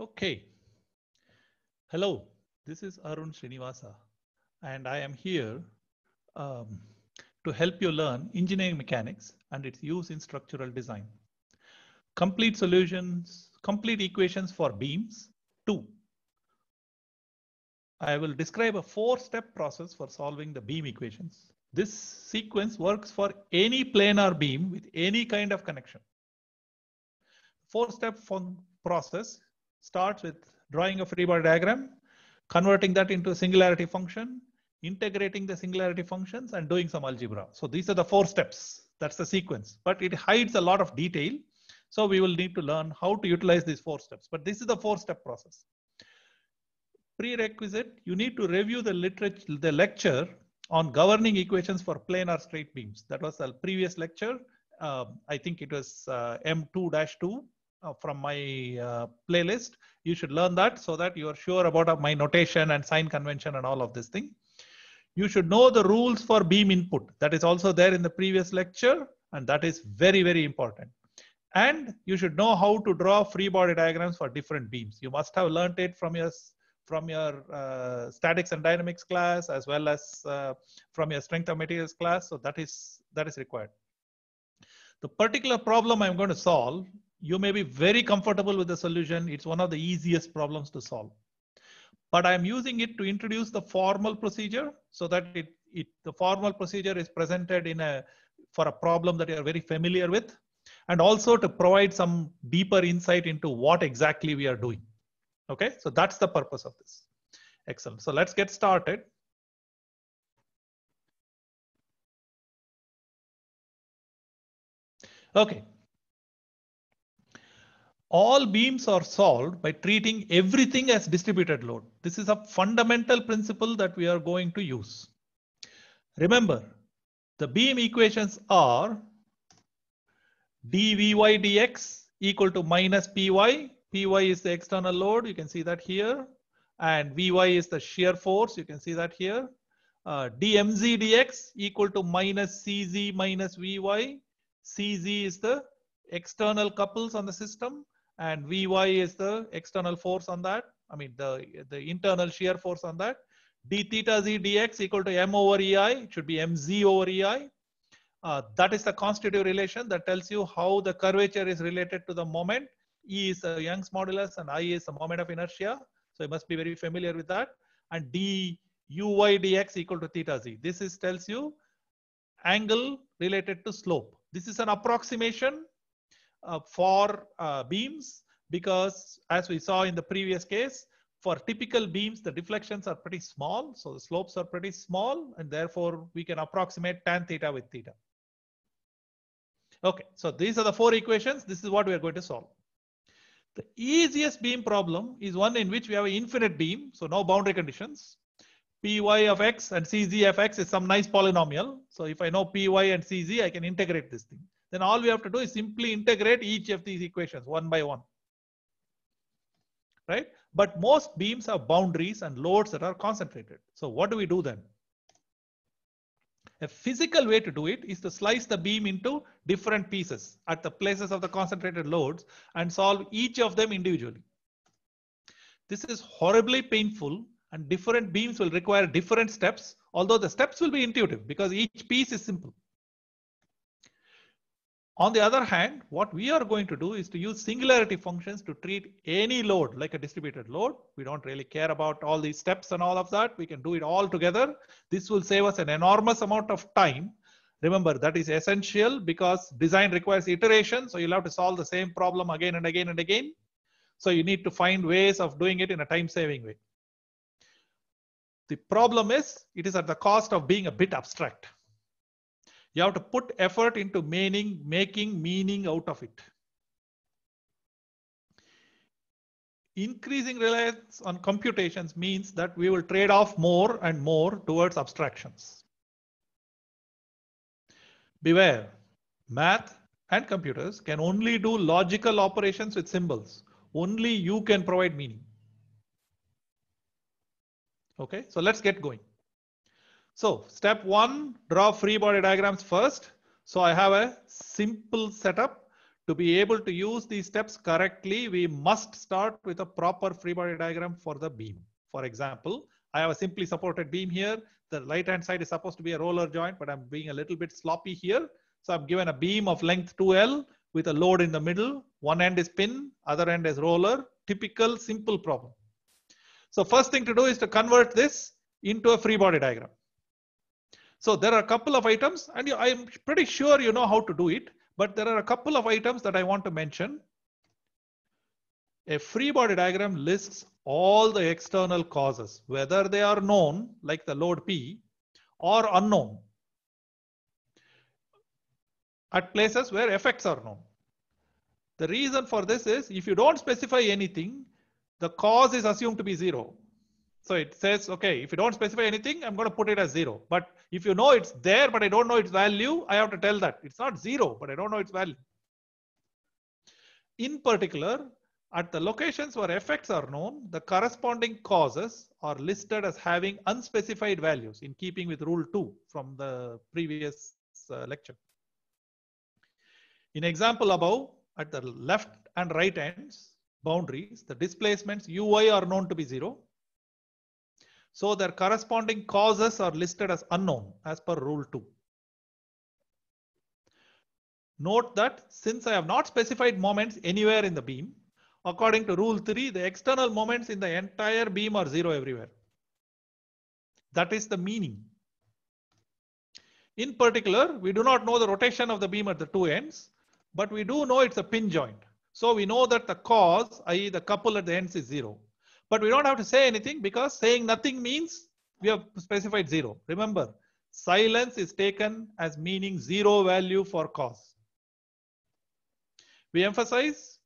Okay. Hello, this is Arun Srinivasa, and I am here um, to help you learn engineering mechanics and its use in structural design. Complete solutions, complete equations for beams, two. I will describe a four-step process for solving the beam equations. This sequence works for any planar beam with any kind of connection. Four-step process starts with drawing a free body diagram, converting that into a singularity function, integrating the singularity functions and doing some algebra. So these are the four steps. That's the sequence, but it hides a lot of detail. So we will need to learn how to utilize these four steps, but this is the four step process. Prerequisite, you need to review the literature, the lecture on governing equations for planar straight beams. That was the previous lecture. Um, I think it was uh, M2-2 uh, from my uh, playlist. You should learn that so that you are sure about uh, my notation and sign convention and all of this thing. You should know the rules for beam input. That is also there in the previous lecture. And that is very, very important. And you should know how to draw free body diagrams for different beams. You must have learned it from your from your uh, statics and dynamics class as well as uh, from your strength of materials class. So that is that is required. The particular problem I'm going to solve you may be very comfortable with the solution. It's one of the easiest problems to solve. But I'm using it to introduce the formal procedure so that it, it the formal procedure is presented in a for a problem that you are very familiar with, and also to provide some deeper insight into what exactly we are doing. Okay, so that's the purpose of this. Excellent. So let's get started. Okay, all beams are solved by treating everything as distributed load. This is a fundamental principle that we are going to use. Remember, the beam equations are dvy dx equal to minus py. py is the external load, you can see that here. And vy is the shear force, you can see that here. Uh, dmz dx equal to minus cz minus vy. cz is the external couples on the system and Vy is the external force on that. I mean, the, the internal shear force on that. d theta z dx equal to m over ei, it should be mz over ei. Uh, that is the constitutive relation that tells you how the curvature is related to the moment. E is the Young's modulus and I is the moment of inertia. So you must be very familiar with that. And d uy dx equal to theta z. This is tells you angle related to slope. This is an approximation uh, for uh, beams because as we saw in the previous case, for typical beams, the deflections are pretty small. So the slopes are pretty small and therefore we can approximate tan theta with theta. Okay, so these are the four equations. This is what we are going to solve. The easiest beam problem is one in which we have an infinite beam, so no boundary conditions py of x and cz of x is some nice polynomial. So if I know py and cz, I can integrate this thing. Then all we have to do is simply integrate each of these equations one by one. Right? But most beams have boundaries and loads that are concentrated. So what do we do then? A physical way to do it is to slice the beam into different pieces at the places of the concentrated loads and solve each of them individually. This is horribly painful and different beams will require different steps, although the steps will be intuitive because each piece is simple. On the other hand, what we are going to do is to use singularity functions to treat any load like a distributed load. We don't really care about all these steps and all of that. We can do it all together. This will save us an enormous amount of time. Remember, that is essential because design requires iteration. So you'll have to solve the same problem again and again and again. So you need to find ways of doing it in a time saving way. The problem is it is at the cost of being a bit abstract. You have to put effort into meaning, making meaning out of it. Increasing reliance on computations means that we will trade off more and more towards abstractions. Beware, math and computers can only do logical operations with symbols. Only you can provide meaning. Okay, so let's get going. So step one, draw free body diagrams first. So I have a simple setup. To be able to use these steps correctly, we must start with a proper free body diagram for the beam. For example, I have a simply supported beam here. The right hand side is supposed to be a roller joint, but I'm being a little bit sloppy here. So I'm given a beam of length 2L with a load in the middle. One end is pin, other end is roller. Typical simple problem. So first thing to do is to convert this into a free body diagram. So there are a couple of items and I'm pretty sure you know how to do it, but there are a couple of items that I want to mention. A free body diagram lists all the external causes, whether they are known like the load P or unknown at places where effects are known. The reason for this is if you don't specify anything, the cause is assumed to be zero. So it says, okay, if you don't specify anything, I'm going to put it as zero. But if you know it's there, but I don't know its value, I have to tell that it's not zero, but I don't know its value. In particular, at the locations where effects are known, the corresponding causes are listed as having unspecified values in keeping with rule two from the previous uh, lecture. In example above, at the left and right ends, boundaries, the displacements ui are known to be zero. So their corresponding causes are listed as unknown as per rule two. Note that since I have not specified moments anywhere in the beam, according to rule three, the external moments in the entire beam are zero everywhere. That is the meaning. In particular, we do not know the rotation of the beam at the two ends, but we do know it's a pin joint. So we know that the cause, i.e. the couple at the ends is zero. But we don't have to say anything because saying nothing means we have specified zero. Remember, silence is taken as meaning zero value for cause. We emphasize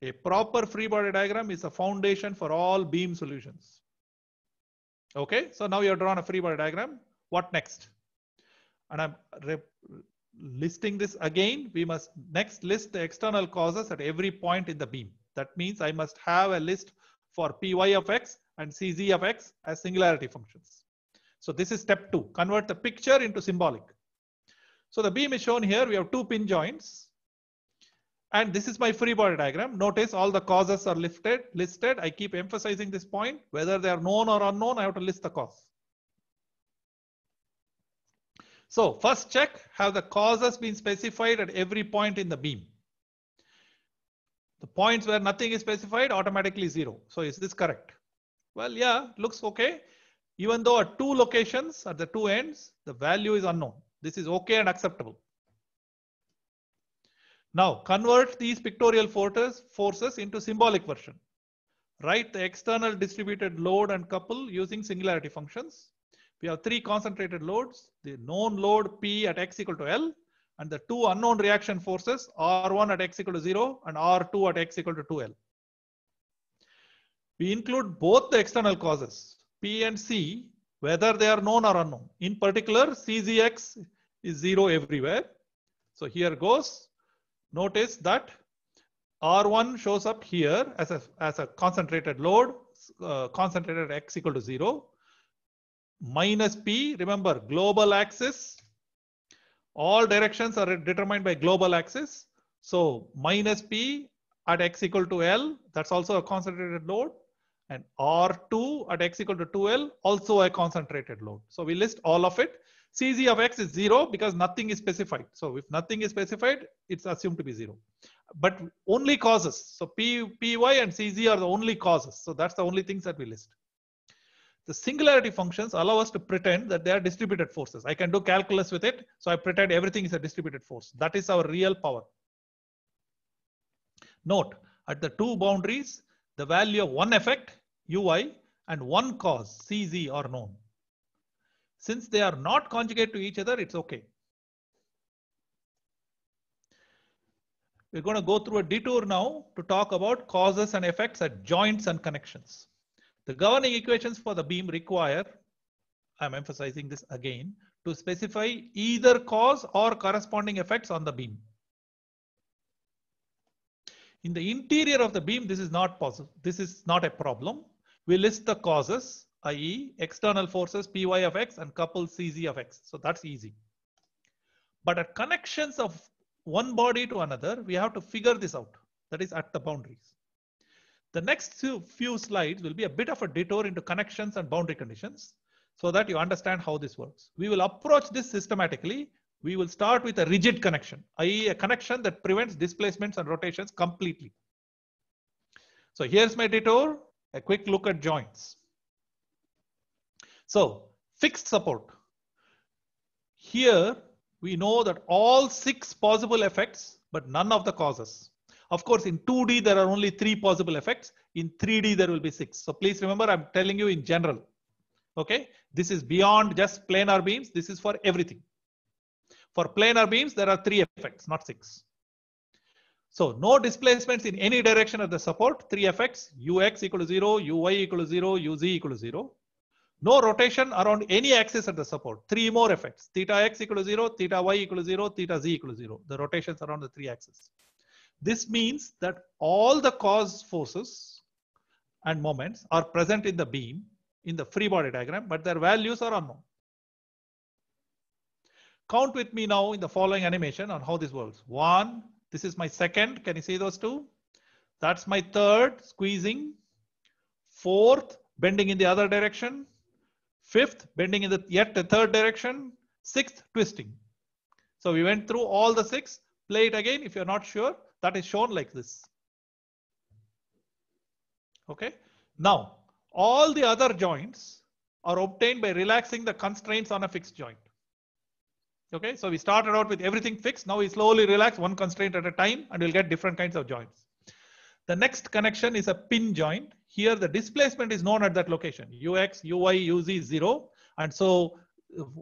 a proper free body diagram is a foundation for all beam solutions. Okay, so now you have drawn a free body diagram. What next? And I'm listing this again, we must next list the external causes at every point in the beam. That means I must have a list for py of x and cz of x as singularity functions. So this is step two, convert the picture into symbolic. So the beam is shown here. We have two pin joints. And this is my free body diagram. Notice all the causes are lifted, listed. I keep emphasizing this point. Whether they are known or unknown, I have to list the cause. So first check, have the causes been specified at every point in the beam? The points where nothing is specified automatically zero. So is this correct? Well, yeah, looks okay. Even though at two locations, at the two ends, the value is unknown. This is okay and acceptable. Now convert these pictorial forces, forces into symbolic version. Write the external distributed load and couple using singularity functions. We have three concentrated loads, the known load P at X equal to L and the two unknown reaction forces R1 at X equal to zero and R2 at X equal to 2L. We include both the external causes P and C, whether they are known or unknown. In particular, CZX is zero everywhere. So here goes. Notice that R1 shows up here as a, as a concentrated load, uh, concentrated X equal to zero minus P, remember global axis. All directions are determined by global axis. So minus P at x equal to L, that's also a concentrated load. And R2 at x equal to 2L, also a concentrated load. So we list all of it. CZ of x is zero because nothing is specified. So if nothing is specified, it's assumed to be zero. But only causes. So P, Py and Cz are the only causes. So that's the only things that we list. The singularity functions allow us to pretend that they are distributed forces. I can do calculus with it. So I pretend everything is a distributed force. That is our real power. Note, at the two boundaries, the value of one effect, ui, and one cause, cz, are known. Since they are not conjugate to each other, it's okay. We're going to go through a detour now to talk about causes and effects at joints and connections. The governing equations for the beam require, I'm emphasizing this again, to specify either cause or corresponding effects on the beam. In the interior of the beam, this is not possible. This is not a problem. We list the causes, i.e. external forces Py of x and couple Cz of x. So that's easy. But at connections of one body to another, we have to figure this out. That is at the boundaries. The next few slides will be a bit of a detour into connections and boundary conditions so that you understand how this works. We will approach this systematically. We will start with a rigid connection, i.e. a connection that prevents displacements and rotations completely. So here's my detour, a quick look at joints. So fixed support. Here we know that all six possible effects, but none of the causes. Of course, in 2D, there are only three possible effects. In 3D, there will be six. So please remember, I'm telling you in general. Okay, this is beyond just planar beams. This is for everything. For planar beams, there are three effects, not six. So no displacements in any direction of the support, three effects, ux equal to zero, uy equal to zero, uz equal to zero. No rotation around any axis of the support, three more effects, theta x equal to zero, theta y equal to zero, theta z equal to zero, the rotations around the three axes. This means that all the cause forces and moments are present in the beam in the free body diagram, but their values are unknown. Count with me now in the following animation on how this works. One, this is my second. Can you see those two? That's my third, squeezing. Fourth, bending in the other direction. Fifth, bending in the yet the third direction. Sixth, twisting. So we went through all the six. Play it again if you're not sure that is shown like this. Okay. Now, all the other joints are obtained by relaxing the constraints on a fixed joint. Okay, so we started out with everything fixed. Now we slowly relax one constraint at a time and we'll get different kinds of joints. The next connection is a pin joint. Here the displacement is known at that location. Ux, Uy, Uz zero. And so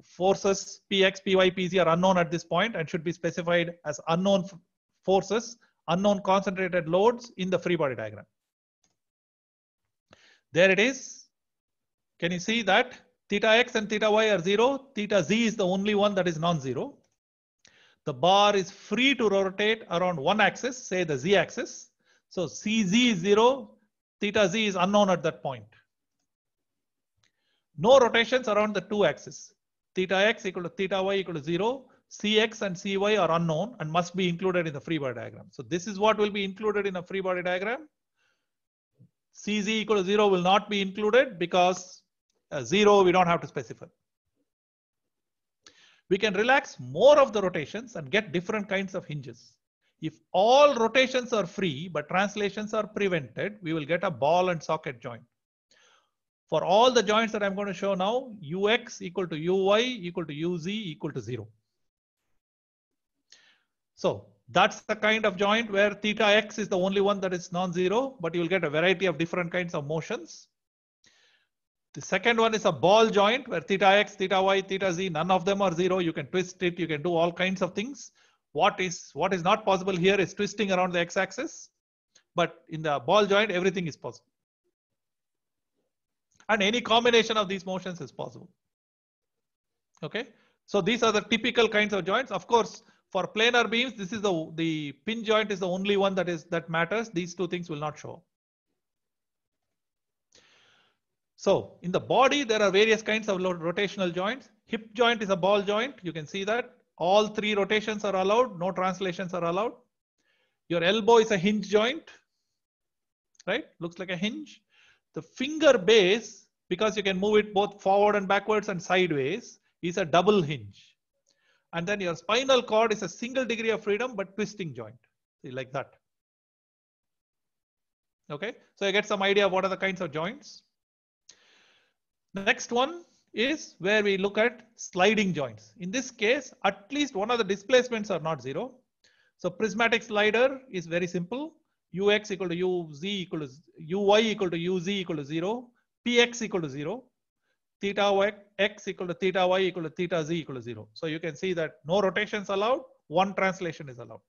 forces Px, Py, Pz are unknown at this point and should be specified as unknown forces unknown concentrated loads in the free body diagram. There it is. Can you see that? Theta x and theta y are 0. Theta z is the only one that is non-zero. The bar is free to rotate around one axis, say the z axis. So cz is 0, theta z is unknown at that point. No rotations around the two axes. Theta x equal to theta y equal to 0 Cx and Cy are unknown and must be included in the free body diagram. So this is what will be included in a free body diagram. Cz equal to 0 will not be included because uh, 0 we don't have to specify. We can relax more of the rotations and get different kinds of hinges. If all rotations are free but translations are prevented, we will get a ball and socket joint. For all the joints that I'm going to show now, ux equal to uy equal to uz equal to 0. So that's the kind of joint where theta x is the only one that is non-zero, but you will get a variety of different kinds of motions. The second one is a ball joint where theta x, theta y, theta z, none of them are zero. You can twist it. You can do all kinds of things. What is, what is not possible here is twisting around the x-axis. But in the ball joint, everything is possible. And any combination of these motions is possible. Okay. So these are the typical kinds of joints. Of course, for planar beams, this is the, the pin joint is the only one that is that matters. These two things will not show. So in the body, there are various kinds of rotational joints. Hip joint is a ball joint. You can see that all three rotations are allowed. No translations are allowed. Your elbow is a hinge joint, right? Looks like a hinge. The finger base, because you can move it both forward and backwards and sideways, is a double hinge. And then your spinal cord is a single degree of freedom, but twisting joint. See, like that. Okay, so you get some idea of what are the kinds of joints. The next one is where we look at sliding joints. In this case, at least one of the displacements are not zero. So prismatic slider is very simple. ux equal to uz equal to uy equal to uz equal to zero. px equal to zero theta y, x equal to theta y equal to theta z equal to 0. So you can see that no rotations allowed, one translation is allowed.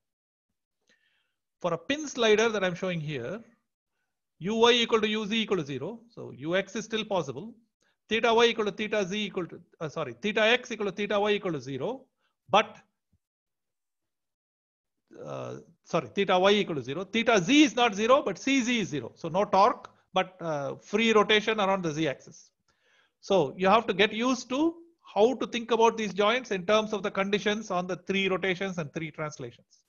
For a pin slider that I'm showing here, uy equal to uz equal to 0. So ux is still possible. Theta y equal to theta z equal to, uh, sorry, theta x equal to theta y equal to 0. But, uh, sorry, theta y equal to 0. Theta z is not 0, but cz is 0. So no torque, but uh, free rotation around the z axis. So you have to get used to how to think about these joints in terms of the conditions on the three rotations and three translations.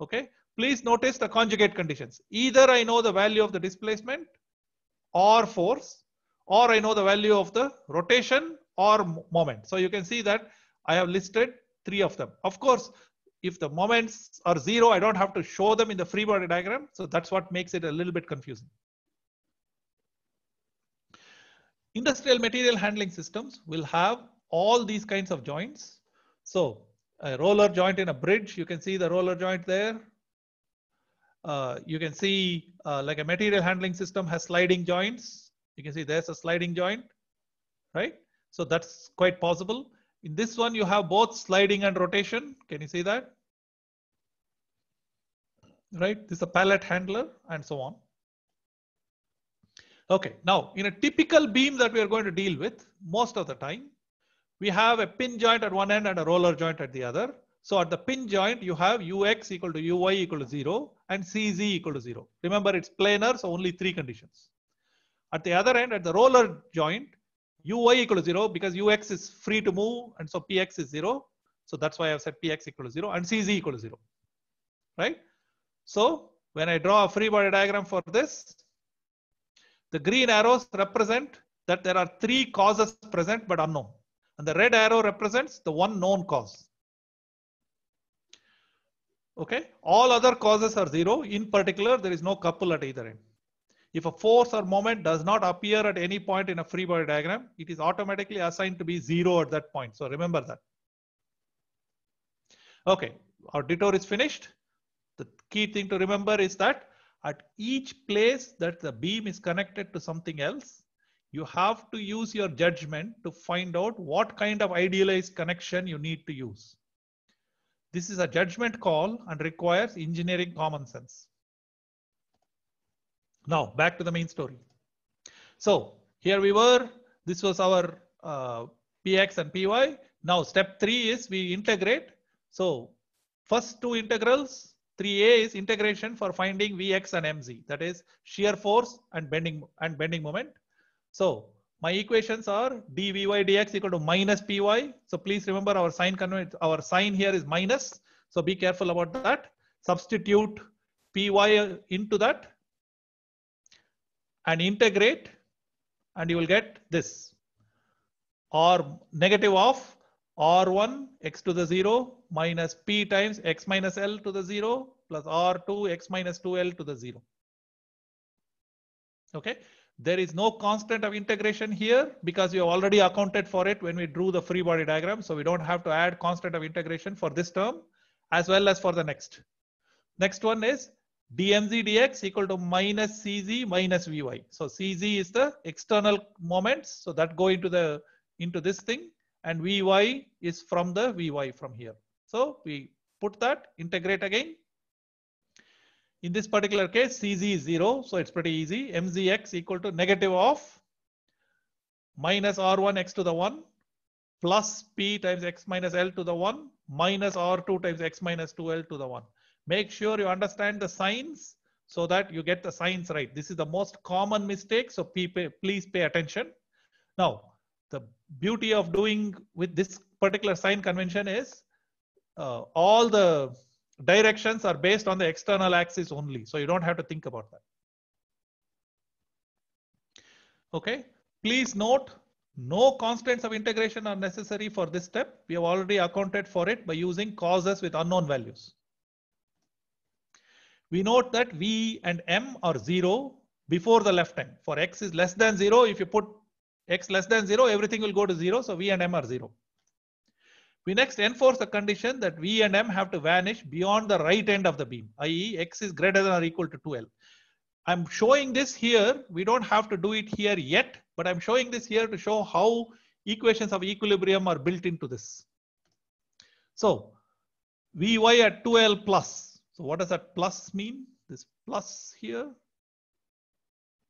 Okay. Please notice the conjugate conditions. Either I know the value of the displacement or force, or I know the value of the rotation or moment. So you can see that I have listed three of them. Of course, if the moments are zero, I don't have to show them in the free body diagram. So that's what makes it a little bit confusing. Industrial material handling systems will have all these kinds of joints. So a roller joint in a bridge, you can see the roller joint there. Uh, you can see uh, like a material handling system has sliding joints. You can see there's a sliding joint, right? So that's quite possible. In this one, you have both sliding and rotation. Can you see that? Right, this is a pallet handler and so on. Okay, now in a typical beam that we are going to deal with most of the time, we have a pin joint at one end and a roller joint at the other. So at the pin joint, you have ux equal to uy equal to 0 and cz equal to 0. Remember, it's planar, so only three conditions. At the other end, at the roller joint, uy equal to 0 because ux is free to move and so px is 0. So that's why I've said px equal to 0 and cz equal to 0. Right? So when I draw a free body diagram for this, the green arrows represent that there are three causes present but unknown. And the red arrow represents the one known cause. Okay, all other causes are zero. In particular, there is no couple at either end. If a force or moment does not appear at any point in a free body diagram, it is automatically assigned to be zero at that point. So remember that. Okay, our detour is finished. The key thing to remember is that at each place that the beam is connected to something else, you have to use your judgment to find out what kind of idealized connection you need to use. This is a judgment call and requires engineering common sense. Now, back to the main story. So here we were, this was our uh, Px and Py. Now step three is we integrate. So first two integrals 3a is integration for finding Vx and Mz, that is shear force and bending and bending moment. So my equations are dvy dx equal to minus py. So please remember our sign convent, our sign here is minus. So be careful about that. Substitute py into that and integrate and you will get this or negative of r1 x to the 0 minus p times x minus l to the 0 plus r2 x minus 2l to the 0. Okay. There is no constant of integration here because we have already accounted for it when we drew the free body diagram. So we don't have to add constant of integration for this term as well as for the next. Next one is dmz dx equal to minus cz minus vy. So cz is the external moments. So that go into the into this thing and vy is from the vy from here. So we put that, integrate again. In this particular case, CZ is 0, so it's pretty easy. MZX equal to negative of minus R1 x to the 1 plus P times x minus L to the 1 minus R2 times x minus 2L to the 1. Make sure you understand the signs so that you get the signs right. This is the most common mistake, so please pay attention. Now, the beauty of doing with this particular sign convention is uh, all the directions are based on the external axis only. So you don't have to think about that. Okay, please note no constants of integration are necessary for this step. We have already accounted for it by using causes with unknown values. We note that V and M are zero before the left end. For X is less than zero, if you put X less than zero, everything will go to zero. So V and M are zero. We next enforce the condition that V and M have to vanish beyond the right end of the beam, i.e. X is greater than or equal to 2L. I'm showing this here. We don't have to do it here yet, but I'm showing this here to show how equations of equilibrium are built into this. So Vy at 2L plus. So what does that plus mean? This plus here.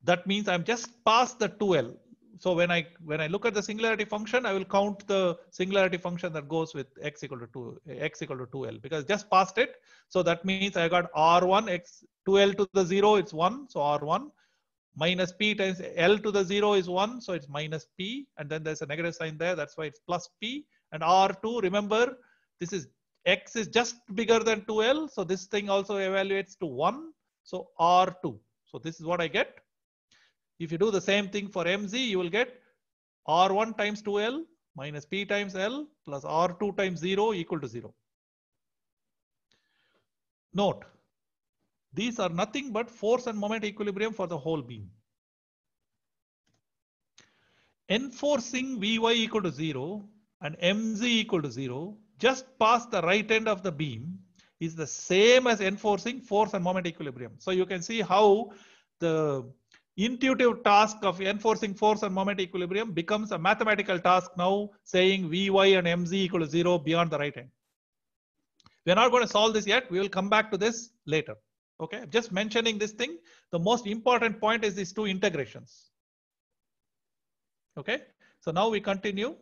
That means I'm just past the 2L. So when I when I look at the singularity function, I will count the singularity function that goes with x equal to two x equal to two l because just past it. So that means I got r one x two l to the zero it's one so r one minus p times l to the zero is one so it's minus p and then there's a negative sign there that's why it's plus p and r2 remember this is x is just bigger than 2l so this thing also evaluates to 1 so r2 so this is what i get if you do the same thing for mz, you will get r1 times 2l minus p times l plus r2 times 0 equal to 0. Note, these are nothing but force and moment equilibrium for the whole beam. Enforcing Vy equal to 0 and Mz equal to 0 just past the right end of the beam is the same as enforcing force and moment equilibrium. So you can see how the intuitive task of enforcing force and moment equilibrium becomes a mathematical task now saying Vy and Mz equal to zero beyond the right hand. We're not going to solve this yet. We will come back to this later. Okay, just mentioning this thing. The most important point is these two integrations. Okay, so now we continue.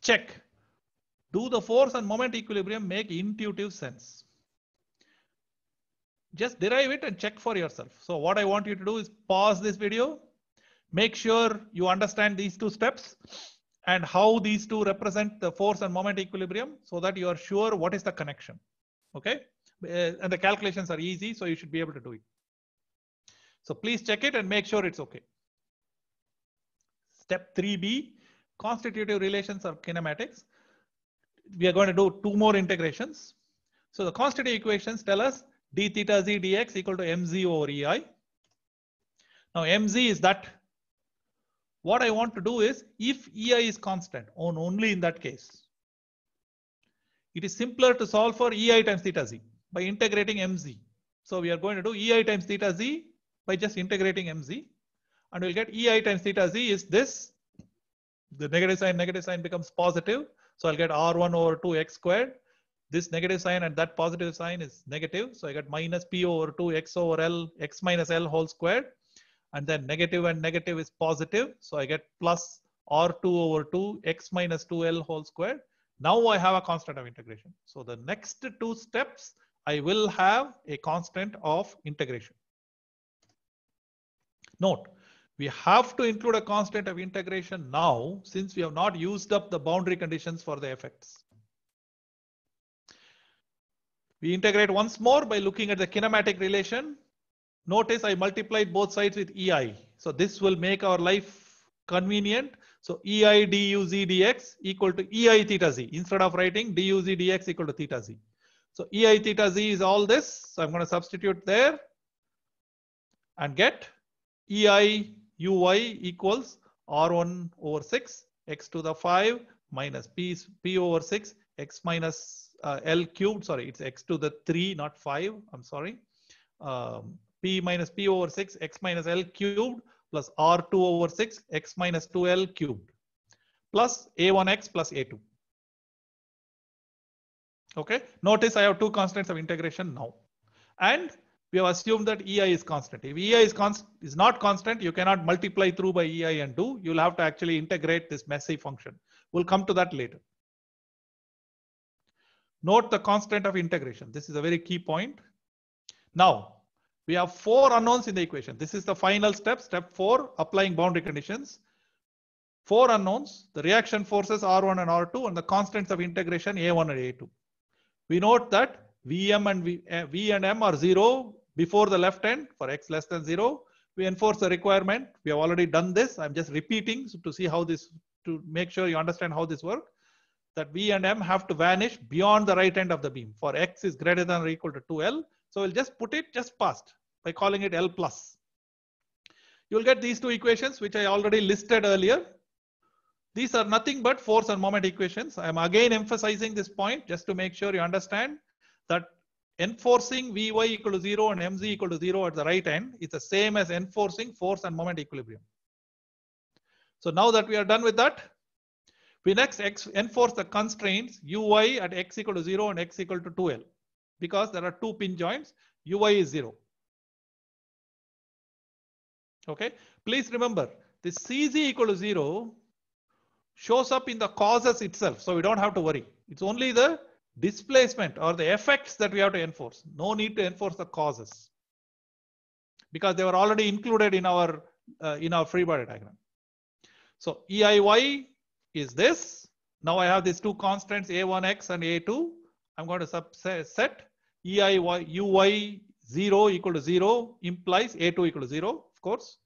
Check. Do the force and moment equilibrium make intuitive sense? Just derive it and check for yourself. So what I want you to do is pause this video, make sure you understand these two steps and how these two represent the force and moment equilibrium so that you are sure what is the connection. Okay. Uh, and the calculations are easy, so you should be able to do it. So please check it and make sure it's okay. Step 3b, constitutive relations or kinematics. We are going to do two more integrations. So the constitutive equations tell us d theta z dx equal to mz over ei. Now mz is that. What I want to do is if ei is constant on only in that case, it is simpler to solve for ei times theta z by integrating mz. So we are going to do ei times theta z by just integrating mz and we'll get ei times theta z is this. The negative sign, negative sign becomes positive. So I'll get r1 over 2x squared this negative sign and that positive sign is negative. So I got minus P over 2 X over L, X minus L whole squared. And then negative and negative is positive. So I get plus R2 over 2 X minus 2L whole squared. Now I have a constant of integration. So the next two steps, I will have a constant of integration. Note, we have to include a constant of integration now since we have not used up the boundary conditions for the effects. We integrate once more by looking at the kinematic relation. Notice I multiplied both sides with EI. So this will make our life convenient. So EI du z dx equal to EI theta z instead of writing du z dx equal to theta z. So EI theta z is all this. So I'm going to substitute there and get EI uy equals r1 over 6 x to the 5 minus p, p over 6 x minus uh, L cubed, sorry, it's x to the 3, not 5, I'm sorry. Um, P minus P over 6, x minus L cubed plus R2 over 6, x minus 2L cubed plus A1x plus A2. Okay, notice I have two constants of integration now. And we have assumed that EI is constant. If EI is, const is not constant, you cannot multiply through by EI and do. You'll have to actually integrate this messy function. We'll come to that later. Note the constant of integration. This is a very key point. Now, we have four unknowns in the equation. This is the final step, step four, applying boundary conditions. Four unknowns, the reaction forces R1 and R2 and the constants of integration A1 and A2. We note that Vm and v, eh, v and M are zero before the left end for x less than zero. We enforce the requirement. We have already done this. I'm just repeating to see how this, to make sure you understand how this works that V and M have to vanish beyond the right end of the beam for X is greater than or equal to 2L. So we'll just put it just past by calling it L plus. You'll get these two equations, which I already listed earlier. These are nothing but force and moment equations. I'm again emphasizing this point just to make sure you understand that enforcing Vy equal to zero and Mz equal to zero at the right end is the same as enforcing force and moment equilibrium. So now that we are done with that, we next enforce the constraints ui at x equal to 0 and x equal to 2l because there are two pin joints, ui is 0. Okay, please remember this CZ equal to 0 shows up in the causes itself. So we don't have to worry. It's only the displacement or the effects that we have to enforce. No need to enforce the causes because they were already included in our uh, in our free body diagram. So EIY is this. Now I have these two constants a1x and a2. I'm going to set ei ui 0 equal to 0 implies a2 equal to 0, of course.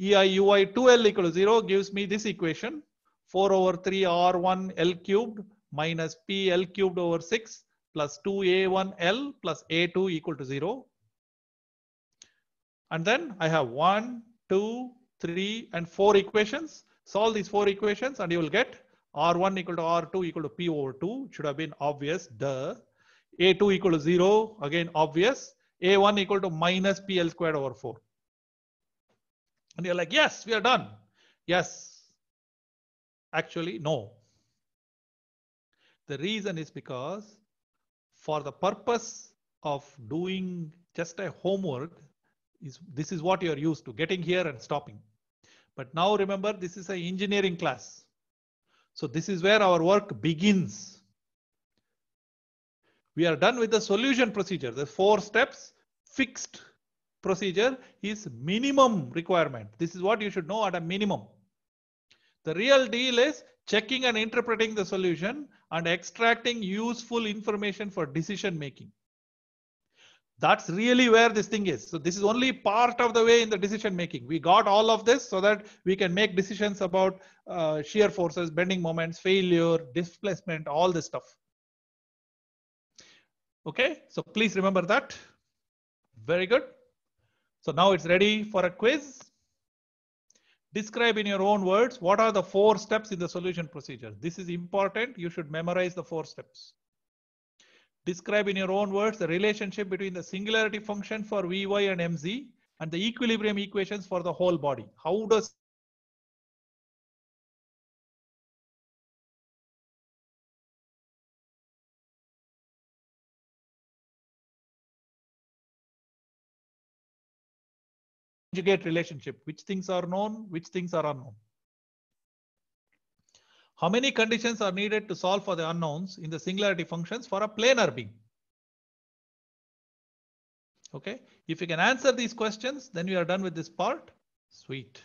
ei ui 2l equal to 0 gives me this equation 4 over 3 r1 l cubed minus p l cubed over 6 plus 2a1l plus a2 equal to 0. And then I have 1, 2, 3 and 4 equations. Solve these four equations and you will get R1 equal to R2 equal to P over 2 should have been obvious, duh. A2 equal to 0, again obvious. A1 equal to minus PL squared over 4. And you're like, yes, we are done. Yes. Actually, no. The reason is because for the purpose of doing just a homework, is this is what you're used to, getting here and stopping. But now remember, this is an engineering class. So this is where our work begins. We are done with the solution procedure. The four steps, fixed procedure is minimum requirement. This is what you should know at a minimum. The real deal is checking and interpreting the solution and extracting useful information for decision making. That's really where this thing is. So this is only part of the way in the decision making. We got all of this so that we can make decisions about uh, shear forces, bending moments, failure, displacement, all this stuff. Okay, so please remember that. Very good. So now it's ready for a quiz. Describe in your own words, what are the four steps in the solution procedure? This is important. You should memorize the four steps. Describe in your own words the relationship between the singularity function for Vy and Mz and the equilibrium equations for the whole body. How does conjugate relationship, which things are known, which things are unknown. How many conditions are needed to solve for the unknowns in the singularity functions for a planar beam? Okay, if you can answer these questions, then we are done with this part. Sweet.